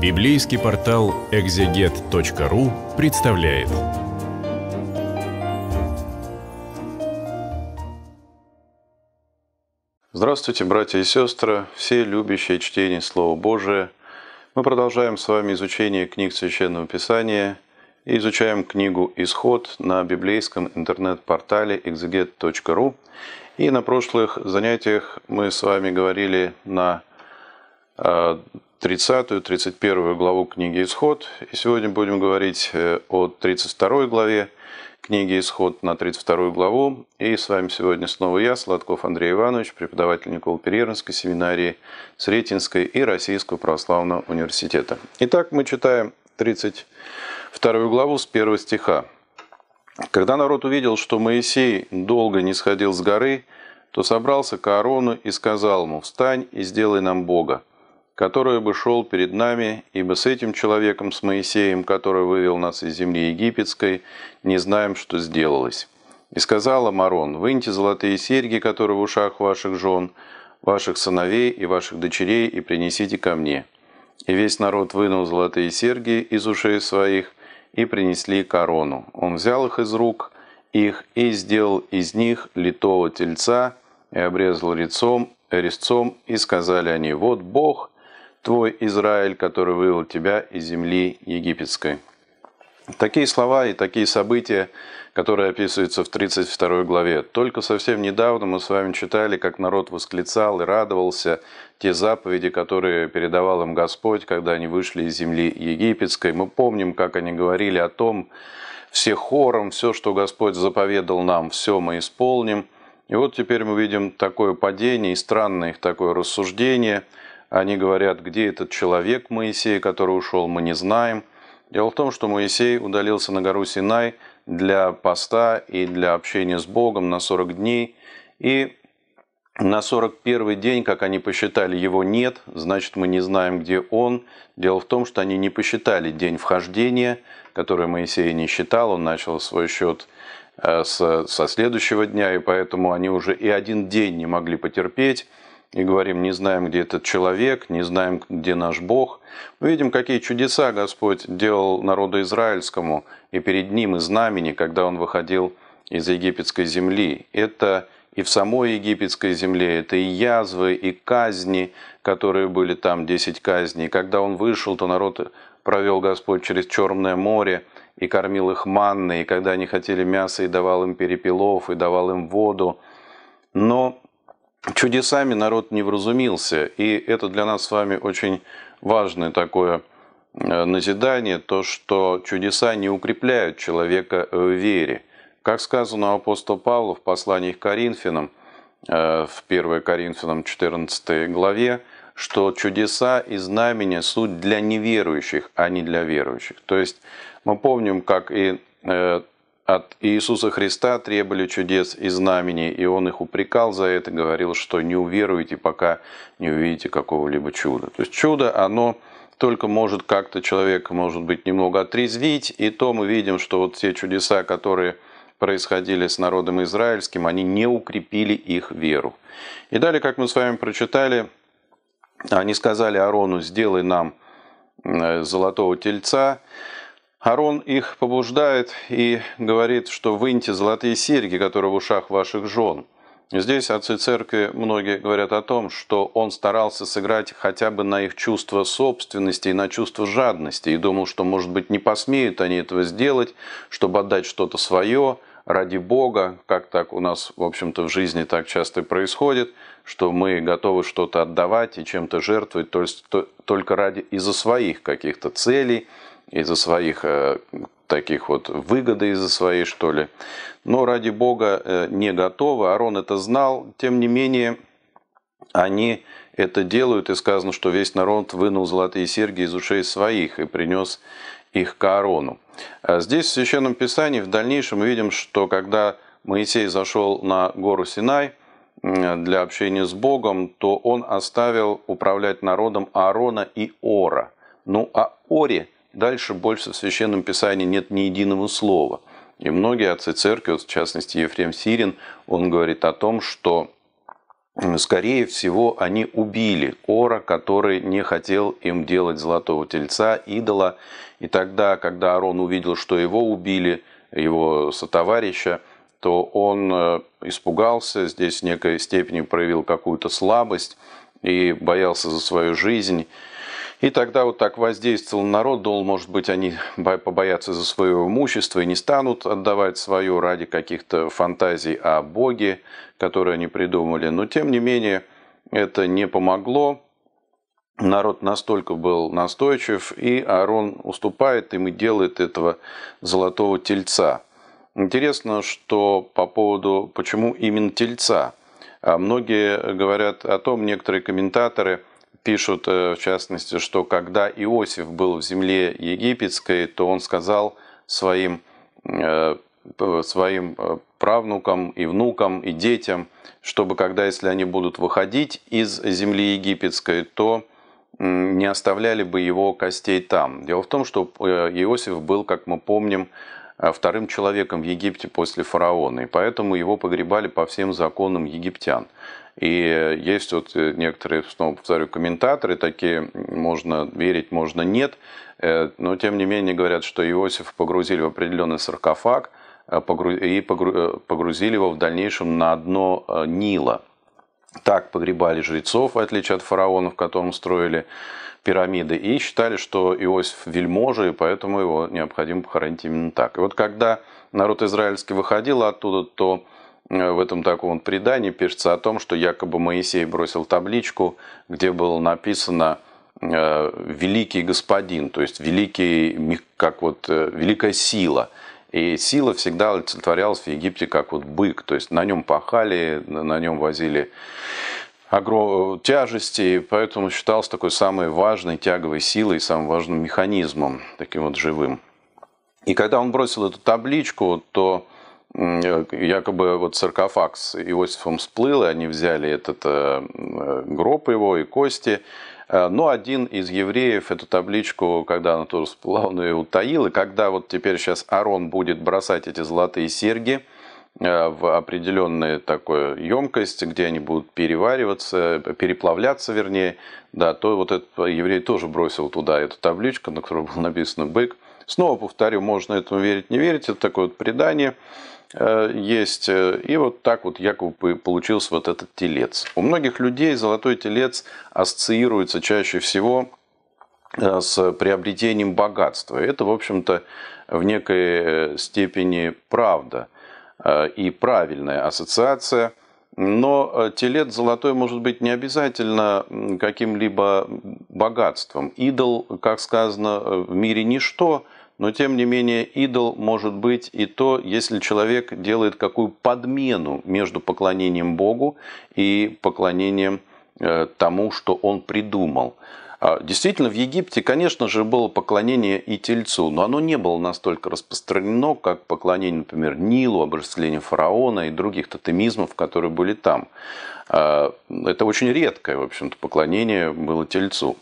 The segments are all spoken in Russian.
Библейский портал экзегет.ру представляет. Здравствуйте, братья и сестры, все любящие чтение Слова Божия. Мы продолжаем с вами изучение книг Священного Писания и изучаем книгу «Исход» на библейском интернет-портале exeget.ru. И на прошлых занятиях мы с вами говорили на э, 30-31 главу книги «Исход». И сегодня будем говорить э, о 32 главе книги «Исход» на 32 главу. И с вами сегодня снова я, Сладков Андрей Иванович, преподаватель Никола Переринской семинарии Сретенской и Российского православного университета. Итак, мы читаем 32 главу с 1 стиха. «Когда народ увидел, что Моисей долго не сходил с горы, то собрался к Аарону и сказал ему, «Встань и сделай нам Бога, который бы шел перед нами, ибо с этим человеком, с Моисеем, который вывел нас из земли египетской, не знаем, что сделалось». И сказал Амарон, «Выньте золотые серьги, которые в ушах ваших жен, ваших сыновей и ваших дочерей, и принесите ко мне». И весь народ вынул золотые серьги из ушей своих и принесли корону. Он взял их из рук их и сделал из них литого тельца, и обрезал лицом, резцом, и сказали они, «Вот Бог, твой Израиль, который вывел тебя из земли египетской». Такие слова и такие события, которые описываются в 32 главе. Только совсем недавно мы с вами читали, как народ восклицал и радовался те заповеди, которые передавал им Господь, когда они вышли из земли египетской. Мы помним, как они говорили о том, все хором, все, что Господь заповедал нам, все мы исполним. И вот теперь мы видим такое падение и странное их такое рассуждение – они говорят, где этот человек Моисей, который ушел, мы не знаем. Дело в том, что Моисей удалился на гору Синай для поста и для общения с Богом на 40 дней. И на 41 день, как они посчитали, его нет, значит, мы не знаем, где он. Дело в том, что они не посчитали день вхождения, который Моисей не считал, он начал свой счет э, со следующего дня, и поэтому они уже и один день не могли потерпеть и говорим, не знаем, где этот человек, не знаем, где наш Бог. Мы видим, какие чудеса Господь делал народу израильскому и перед ним, и знамени, когда он выходил из египетской земли. Это и в самой египетской земле, это и язвы, и казни, которые были там, 10 казней. Когда он вышел, то народ провел Господь через Черное море и кормил их манной, и когда они хотели мяса, и давал им перепелов, и давал им воду. Но чудесами народ не вразумился. И это для нас с вами очень важное такое э, назидание, то, что чудеса не укрепляют человека в вере. Как сказано у апостола Павла в послании к Коринфянам, э, в 1 Коринфянам 14 главе, что чудеса и знамения – суть для неверующих, а не для верующих. То есть мы помним, как и э, от Иисуса Христа требовали чудес и знамений, и он их упрекал за это, говорил, что не уверуете, пока не увидите какого-либо чуда. То есть чудо, оно только может как-то человека может быть, немного отрезвить, и то мы видим, что вот те чудеса, которые происходили с народом израильским, они не укрепили их веру. И далее, как мы с вами прочитали, они сказали Арону, сделай нам э, золотого тельца, Арон их побуждает и говорит, что выньте золотые серьги, которые в ушах ваших жен. Здесь отцы церкви многие говорят о том, что он старался сыграть хотя бы на их чувство собственности и на чувство жадности, и думал, что, может быть, не посмеют они этого сделать, чтобы отдать что-то свое, ради Бога, как так у нас, в общем-то, в жизни так часто и происходит, что мы готовы что-то отдавать и чем-то жертвовать только ради из-за своих каких-то целей – из-за своих э, таких вот выгоды из-за своей, что ли. Но ради Бога э, не готовы. Арон это знал. Тем не менее, они это делают. И сказано, что весь народ вынул золотые серьги из ушей своих и принес их к Арону. А здесь в Священном Писании в дальнейшем мы видим, что когда Моисей зашел на гору Синай для общения с Богом, то он оставил управлять народом Аарона и Ора. Ну, а Оре – Дальше больше в Священном Писании нет ни единого слова. И многие отцы церкви, вот в частности Ефрем Сирин, он говорит о том, что скорее всего они убили Ора, который не хотел им делать золотого тельца, идола. И тогда, когда Арон увидел, что его убили, его сотоварища, то он э, испугался, здесь в некой степени проявил какую-то слабость и боялся за свою жизнь. И тогда вот так воздействовал народ, думал, может быть, они побоятся за свое имущество и не станут отдавать свое ради каких-то фантазий о Боге, которые они придумали. Но, тем не менее, это не помогло. Народ настолько был настойчив, и Аарон уступает им и делает этого золотого тельца. Интересно, что по поводу, почему именно тельца. А многие говорят о том, некоторые комментаторы – пишут, э, в частности, что когда Иосиф был в земле египетской, то он сказал своим, э, своим э, правнукам и внукам и детям, чтобы когда, если они будут выходить из земли египетской, то не оставляли бы его костей там. Дело в том, что Иосиф был, как мы помним, вторым человеком в Египте после фараона, и поэтому его погребали по всем законам египтян. И э, есть вот э, некоторые, снова повторю, комментаторы такие, можно верить, можно нет, э, но тем не менее говорят, что Иосиф погрузили в определенный саркофаг и погрузили его в дальнейшем на дно Нила. Так погребали жрецов, в отличие от фараонов, которым строили пирамиды, и считали, что Иосиф вельможа, и поэтому его необходимо похоронить именно так. И вот когда народ израильский выходил оттуда, то Э, в этом таком вот предании пишется о том, что якобы Моисей бросил табличку, где было написано э, «великий господин», то есть великий, как вот, э, «великая сила». И сила всегда олицетворялась в Египте как вот бык, то есть на нем пахали, на нем возили тяжести, и поэтому считался такой самой важной тяговой силой, самым важным механизмом, таким вот живым. И когда он бросил эту табличку, то якобы вот саркофаг с Иосифом всплыл, и они взяли этот э, гроб его и кости. Э, но один из евреев эту табличку, когда она тоже всплыла, он ее утаил. И когда вот теперь сейчас Арон будет бросать эти золотые серьги э, в определенную такую емкость, где они будут перевариваться, переплавляться вернее, да, то вот этот еврей тоже бросил туда эту табличку, на которой был написан «бык». Снова повторю, можно этому верить, не верить, это такое вот предание. Э, есть. Э, и вот так вот якобы получился вот этот телец. У многих людей золотой телец ассоциируется чаще всего э, с приобретением богатства. Это, в общем-то, в некой степени правда и правильная ассоциация. Но телец золотой может быть не обязательно каким-либо богатством. Идол, как сказано, в мире ничто – но тем не менее идол может быть и то, если человек делает какую подмену между поклонением Богу и поклонением э, тому, что он придумал. А, действительно, в Египте, конечно же, было поклонение и тельцу, но оно не было настолько распространено, как поклонение, например, Нилу, обрастлению фараона и других тотемизмов, которые были там. А, это очень редкое, в общем-то, поклонение было тельцу.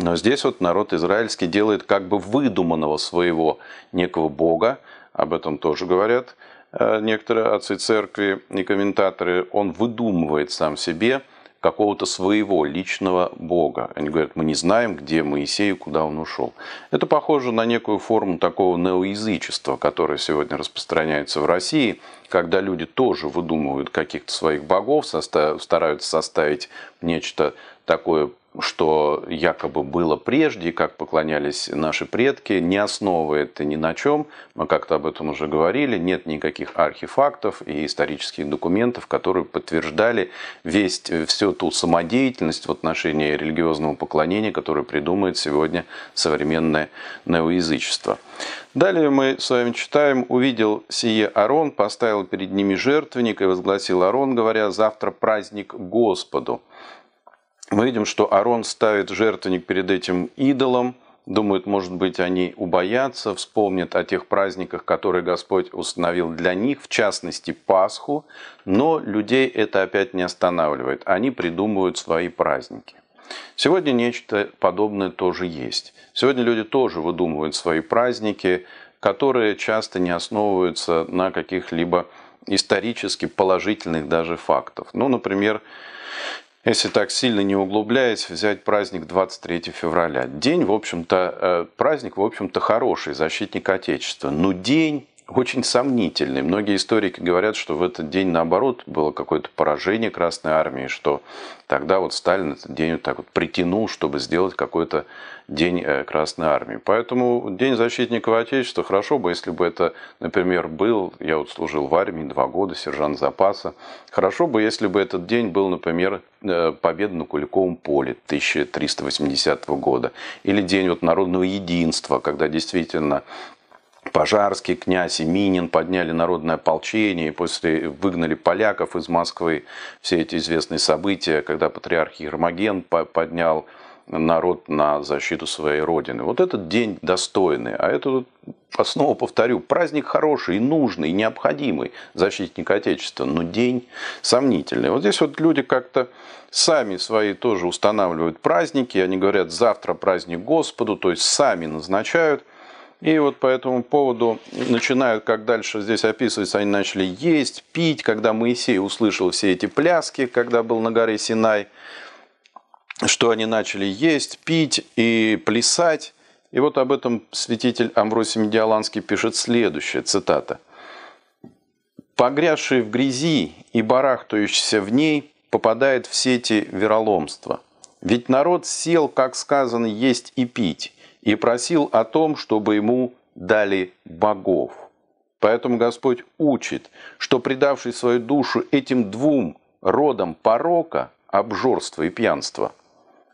Но здесь вот народ израильский делает как бы выдуманного своего некого бога, об этом тоже говорят э, некоторые отцы церкви и комментаторы, он выдумывает сам себе какого-то своего личного бога. Они говорят, мы не знаем, где Моисей и куда он ушел. Это похоже на некую форму такого неоязычества, которое сегодня распространяется в России, когда люди тоже выдумывают каких-то своих богов, стараются составить нечто такое что якобы было прежде, как поклонялись наши предки, не основа это ни на чем, мы как-то об этом уже говорили, нет никаких архефактов и исторических документов, которые подтверждали весь, э, всю ту самодеятельность в отношении религиозного поклонения, которое придумает сегодня современное неоязычество. Далее мы с вами читаем «Увидел сие Арон, поставил перед ними жертвенник и возгласил Арон, говоря, завтра праздник Господу» мы видим, что Арон ставит жертвенник перед этим идолом, думает, может быть, они убоятся, вспомнят о тех праздниках, которые Господь установил для них, в частности, Пасху, но людей это опять не останавливает. Они придумывают свои праздники. Сегодня нечто подобное тоже есть. Сегодня люди тоже выдумывают свои праздники, которые часто не основываются на каких-либо исторически положительных даже фактов. Ну, например, если так сильно не углубляясь, взять праздник 23 февраля. День, в общем-то, э, праздник, в общем-то, хороший, защитник Отечества. Но ну, день очень сомнительный. Многие историки говорят, что в этот день, наоборот, было какое-то поражение Красной Армии, что тогда вот Сталин этот день вот так вот притянул, чтобы сделать какой-то день э, Красной Армии. Поэтому День защитников Отечества хорошо бы, если бы это, например, был, я вот служил в армии два года, сержант запаса, хорошо бы, если бы этот день был, например, э, победа на Куликовом поле 1380 года, или День вот народного единства, когда действительно Пожарский князь и Минин подняли народное ополчение, и после выгнали поляков из Москвы. Все эти известные события, когда патриарх Ермоген поднял народ на защиту своей родины. Вот этот день достойный. А это, снова повторю, праздник хороший, нужный, необходимый защитник Отечества, но день сомнительный. Вот здесь вот люди как-то сами свои тоже устанавливают праздники. Они говорят, завтра праздник Господу, то есть сами назначают. И вот по этому поводу начинают, как дальше здесь описывается, они начали есть, пить, когда Моисей услышал все эти пляски, когда был на горе Синай, что они начали есть, пить и плясать. И вот об этом святитель Амвросий Медиаланский пишет следующее, цитата. «Погрязший в грязи и барахтающийся в ней попадает в сети вероломства. Ведь народ сел, как сказано, есть и пить, и просил о том, чтобы ему дали богов. Поэтому Господь учит, что предавший свою душу этим двум родам порока, обжорства и пьянства,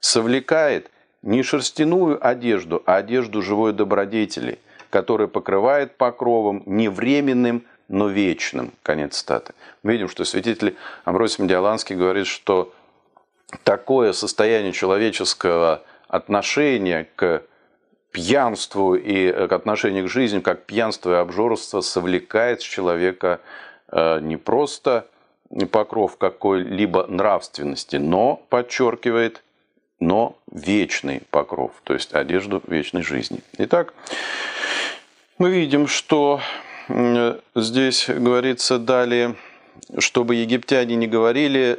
совлекает не шерстяную одежду, а одежду живой добродетели, которая покрывает покровом не временным, но вечным. Конец статы. Мы видим, что святитель Амбросий Медиаланский говорит, что такое состояние человеческого отношения к пьянству и э, к отношению к жизни, как пьянство и обжорство совлекает с человека э, не просто покров какой-либо нравственности, но, подчеркивает, но вечный покров, то есть одежду вечной жизни. Итак, мы видим, что э, здесь говорится далее, чтобы египтяне не говорили,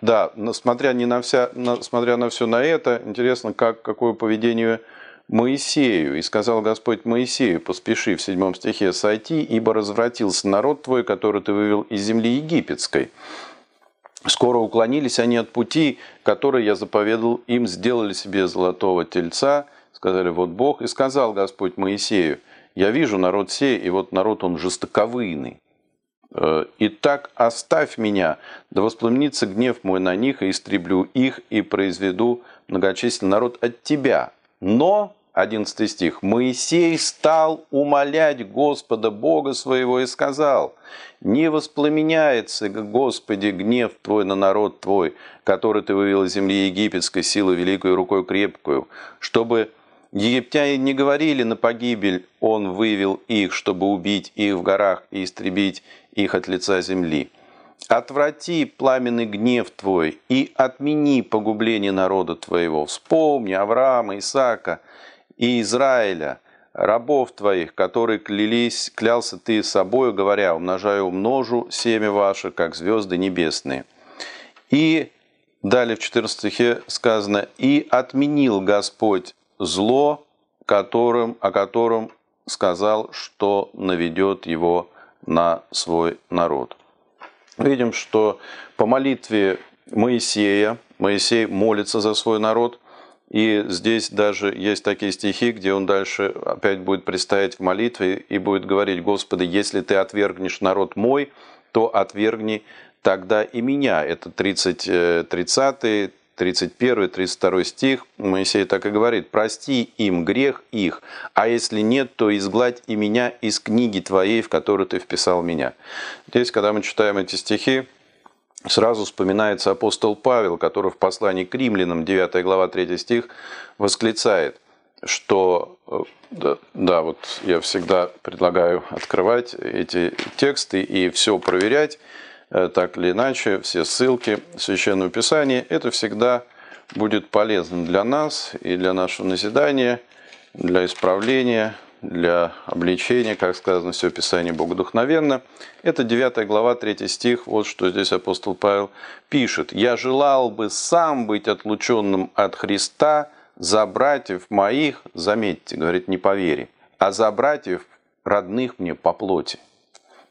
да, смотря, не на, вся, смотря на все на это, интересно, как, какое поведение Моисею, и сказал Господь Моисею, поспеши в седьмом стихе сойти, ибо развратился народ твой, который ты вывел из земли египетской. Скоро уклонились они от пути, который я заповедал им, сделали себе золотого тельца, сказали, вот Бог, и сказал Господь Моисею, я вижу народ сей, и вот народ он жестоковыйный. Э, «Итак, оставь меня, да воспламенится гнев мой на них, и истреблю их, и произведу многочисленный народ от тебя». Но 11 стих. «Моисей стал умолять Господа Бога своего и сказал, «Не воспламеняется, Господи, гнев Твой на народ Твой, который Ты вывел из земли египетской силой великой рукой крепкую, чтобы египтяне не говорили на погибель, Он вывел их, чтобы убить их в горах и истребить их от лица земли». Отврати пламенный гнев твой и отмени погубление народа твоего. Вспомни Авраама, Исаака и Израиля, рабов твоих, которые клялись, клялся ты собою, говоря, умножаю, умножу семя ваше, как звезды небесные. И далее в 14 стихе сказано, и отменил Господь зло, которым, о котором сказал, что наведет его на свой народ. Видим, что по молитве Моисея, Моисей молится за свой народ – и здесь даже есть такие стихи, где он дальше опять будет предстоять в молитве и будет говорить, «Господи, если ты отвергнешь народ мой, то отвергни тогда и меня». Это 30, 30 31, 32 стих. Моисей так и говорит, «Прости им грех их, а если нет, то изгладь и меня из книги твоей, в которую ты вписал меня». Здесь, когда мы читаем эти стихи, сразу вспоминается апостол Павел, который в послании к римлянам, 9 глава, 3 стих, восклицает, что, э, да, да, вот я всегда предлагаю открывать эти тексты и все проверять, э, так или иначе, все ссылки в Священном Писании, это всегда будет полезно для нас и для нашего назидания, для исправления, для обличения, как сказано все Писание Богодухновенно. Это 9 глава, 3 стих, вот что здесь апостол Павел пишет. «Я желал бы сам быть отлученным от Христа за братьев моих, заметьте, говорит, не по вере, а за братьев родных мне по плоти».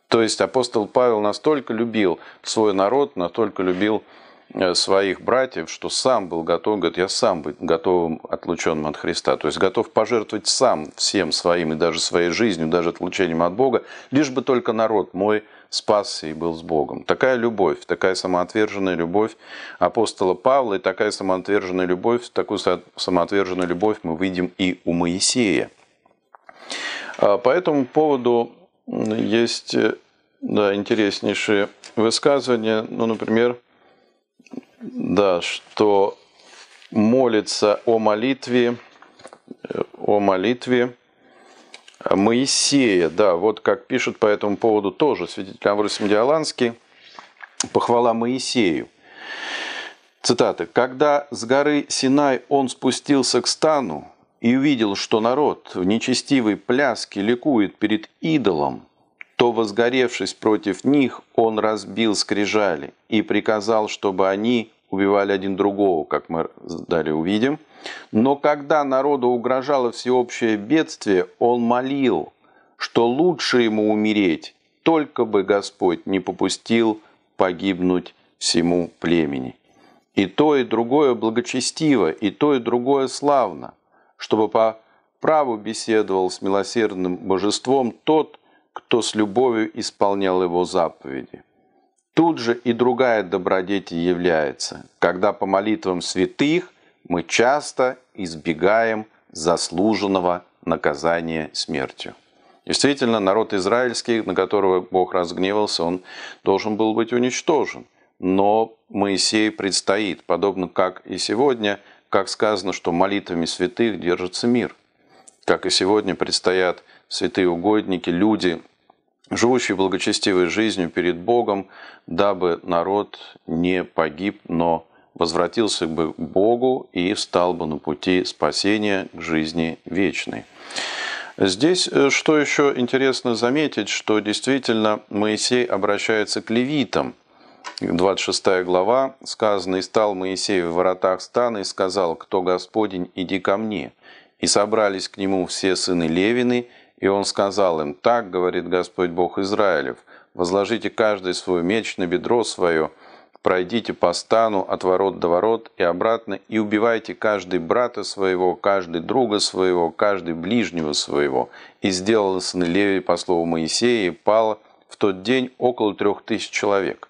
То есть апостол Павел настолько любил свой народ, настолько любил Э, своих братьев, что сам был готов, говорит, я сам быть готовым, отлученным от Христа. То есть готов пожертвовать сам всем своим и даже своей жизнью, даже отлучением от Бога, лишь бы только народ мой спасся и был с Богом. Такая любовь, такая самоотверженная любовь апостола Павла и такая самоотверженная любовь, такую самоотверженную любовь мы видим и у Моисея. А по этому поводу есть э, да, интереснейшие высказывания. Ну, например, да, что молится о молитве, о молитве Моисея. Да, вот как пишут по этому поводу тоже святитель Амвросий Медиаланский, похвала Моисею. Цитаты. «Когда с горы Синай он спустился к стану и увидел, что народ в нечестивой пляске ликует перед идолом, то, возгоревшись против них, он разбил скрижали и приказал, чтобы они убивали один другого, как мы далее увидим. Но когда народу угрожало всеобщее бедствие, он молил, что лучше ему умереть, только бы Господь не попустил погибнуть всему племени. И то, и другое благочестиво, и то, и другое славно, чтобы по праву беседовал с милосердным божеством тот, кто с любовью исполнял его заповеди. Тут же и другая добродетель является, когда по молитвам святых мы часто избегаем заслуженного наказания смертью. Действительно, народ израильский, на которого Бог разгневался, он должен был быть уничтожен. Но Моисею предстоит, подобно как и сегодня, как сказано, что молитвами святых держится мир. Как и сегодня предстоят святые угодники, люди, живущие благочестивой жизнью перед Богом, дабы народ не погиб, но возвратился бы к Богу и стал бы на пути спасения к жизни вечной. Здесь э, что еще интересно заметить, что действительно Моисей обращается к левитам. 26 глава сказано, «И стал Моисей в воротах стана и сказал, кто Господень, иди ко мне». И собрались к нему все сыны Левины, и он сказал им, «Так, — говорит Господь Бог Израилев, — возложите каждый свой меч на бедро свое, пройдите по стану от ворот до ворот и обратно, и убивайте каждый брата своего, каждый друга своего, каждый ближнего своего». И сделал сны Леви, по слову Моисея, и пал в тот день около трех тысяч человек.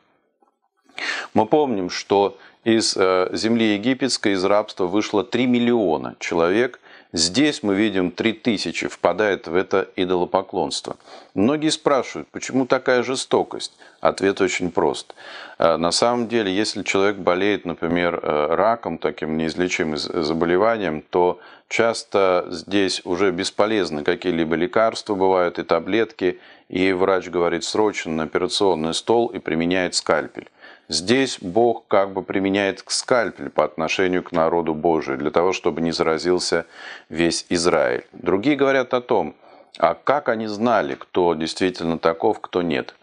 Мы помним, что из э, земли египетской, из рабства вышло 3 миллиона человек – Здесь мы видим 3000 впадает в это идолопоклонство. Многие спрашивают, почему такая жестокость? Ответ очень прост. А, на самом деле, если человек болеет, например, э, раком, таким неизлечимым заболеванием, то часто здесь уже бесполезны какие-либо лекарства бывают и таблетки, и врач говорит срочно на операционный стол и применяет скальпель. Здесь Бог как бы применяет скальпель по отношению к народу Божию, для того, чтобы не заразился весь Израиль. Другие говорят о том, а как они знали, кто действительно таков, кто нет.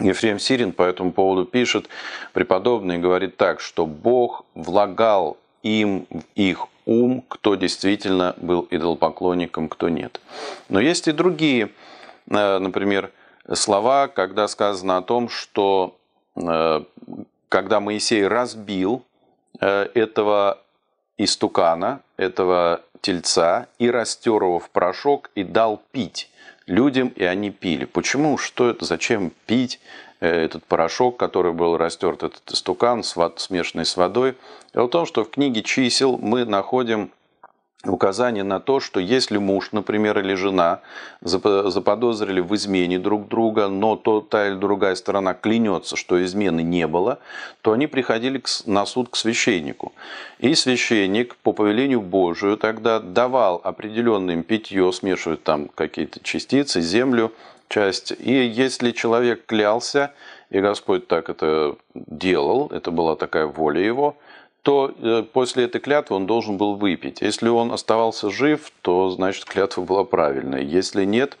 Ефрем Сирин по этому поводу пишет, преподобный говорит так, что Бог влагал им в их ум, кто действительно был идолпоклонником, кто нет. Но есть и другие, э, например, слова, когда сказано о том, что Э, когда Моисей разбил э, этого истукана, этого тельца, и растер его в порошок, и дал пить людям, и они пили. Почему, что это, зачем пить э, этот порошок, который был растерт, этот истукан, смешанный с водой? Дело в том, что в книге чисел мы находим указание на то, что если муж, например, или жена заподозрили в измене друг друга, но то та или другая сторона клянется, что измены не было, то они приходили на суд к священнику. И священник по повелению Божию тогда давал определенное им питье, смешивать там какие-то частицы, землю, часть. И если человек клялся, и Господь так это делал, это была такая воля его – то э, после этой клятвы он должен был выпить. Если он оставался жив, то значит клятва была правильная. Если нет,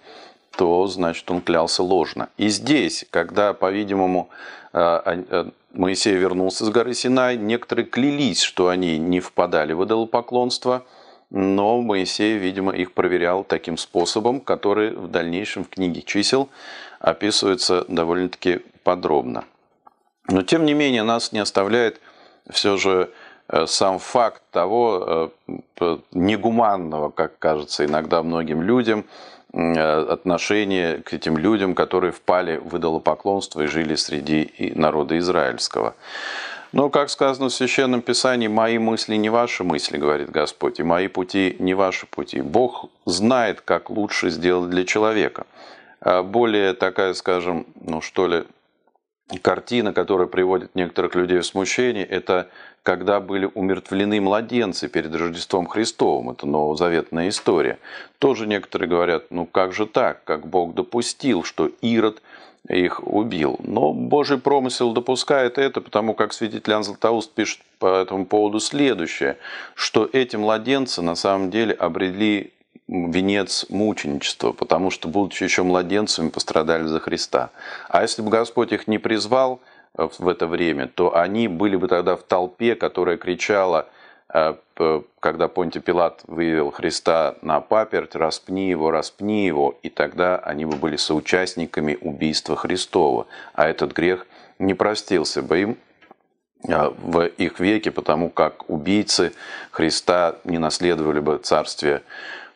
то значит он клялся ложно. И здесь, когда, по-видимому, э, а, э, Моисей вернулся с горы Синай, некоторые клялись, что они не впадали в идолопоклонство, но Моисей, видимо, их проверял таким способом, который в дальнейшем в книге чисел описывается довольно-таки подробно. Но, тем не менее, нас не оставляет все же э, сам факт того э, негуманного, как кажется иногда многим людям, э, отношение к этим людям, которые впали в идолопоклонство и жили среди народа израильского. Но, как сказано в Священном Писании, «Мои мысли не ваши мысли, — говорит Господь, — и мои пути не ваши пути». Бог знает, как лучше сделать для человека. А более такая, скажем, ну что ли, картина, которая приводит некоторых людей в смущение, это когда были умертвлены младенцы перед Рождеством Христовым. Это новозаветная история. Тоже некоторые говорят, ну как же так, как Бог допустил, что Ирод их убил. Но Божий промысел допускает это, потому как святитель Иоанн Златоуст пишет по этому поводу следующее, что эти младенцы на самом деле обрели венец мученичества, потому что, будучи еще младенцами, пострадали за Христа. А если бы Господь их не призвал э, в это время, то они были бы тогда в толпе, которая кричала, э, когда Понти Пилат вывел Христа на паперть, распни его, распни его, и тогда они бы были соучастниками убийства Христова, а этот грех не простился бы им, э, в их веке, потому как убийцы Христа не наследовали бы царствие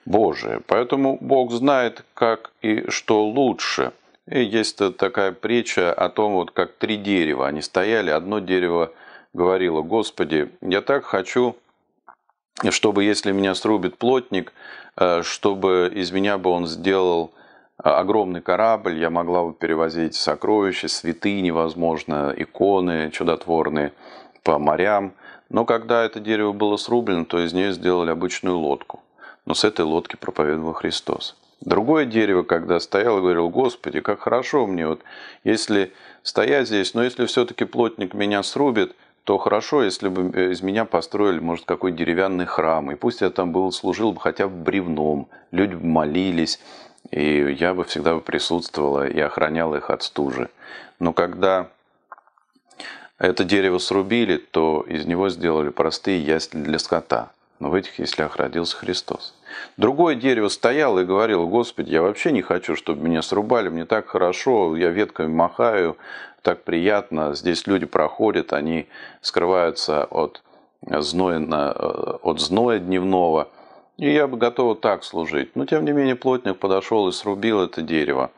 Божие. Поэтому Бог знает, как и что лучше. И есть такая притча о том, вот как три дерева. Они стояли, одно дерево говорило, «Господи, я так хочу, чтобы, если меня срубит плотник, э, чтобы из меня бы он сделал э, огромный корабль, я могла бы перевозить сокровища, святыни, возможно, иконы чудотворные по морям». Но когда это дерево было срублено, то из нее сделали обычную лодку но с этой лодки проповедовал Христос. Другое дерево, когда стоял и говорил, Господи, как хорошо мне, вот, если стоять здесь, но если все-таки плотник меня срубит, то хорошо, если бы э, из меня построили, может, какой деревянный храм, и пусть я там был, служил бы хотя бы бревном, люди бы молились, и я бы всегда бы присутствовала и охраняла их от стужи. Но когда это дерево срубили, то из него сделали простые ясли для скота – но в этих яслях родился Христос. Другое дерево стояло и говорило, «Господи, я вообще не хочу, чтобы меня срубали, мне так хорошо, я ветками махаю, так приятно, здесь люди проходят, они скрываются от зноя, э, от зноя дневного, и я бы готова так служить». Но, тем не менее, плотник подошел и срубил это дерево,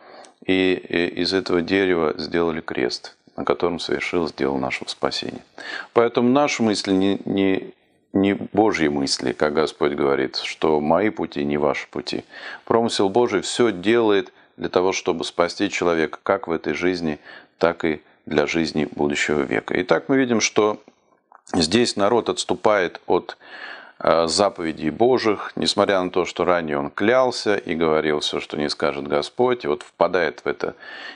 и из этого дерева сделали крест – на котором совершилось дело нашего спасения. Поэтому наша мысль не, не не Божьи мысли, как Господь говорит, что мои пути не ваши пути. Промысел Божий все делает для того, чтобы спасти человека как в этой жизни, так и для жизни будущего века. Итак, мы видим, что здесь народ отступает от э, заповедей Божьих, несмотря на то, что ранее он клялся и говорил все, что не скажет Господь, и вот впадает в это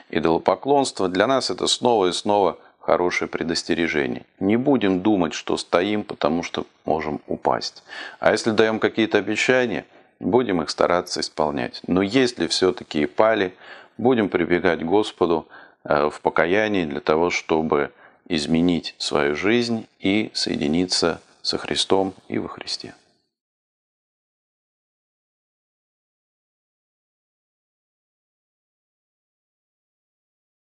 идолопоклонство. Для нас это снова и снова хорошее предостережение. Не будем думать, что стоим, потому что можем упасть. А если даем какие-то обещания, будем их стараться исполнять. Но если все-таки пали, будем прибегать к Господу э, в покаянии для того, чтобы изменить свою жизнь и соединиться со Христом и во Христе.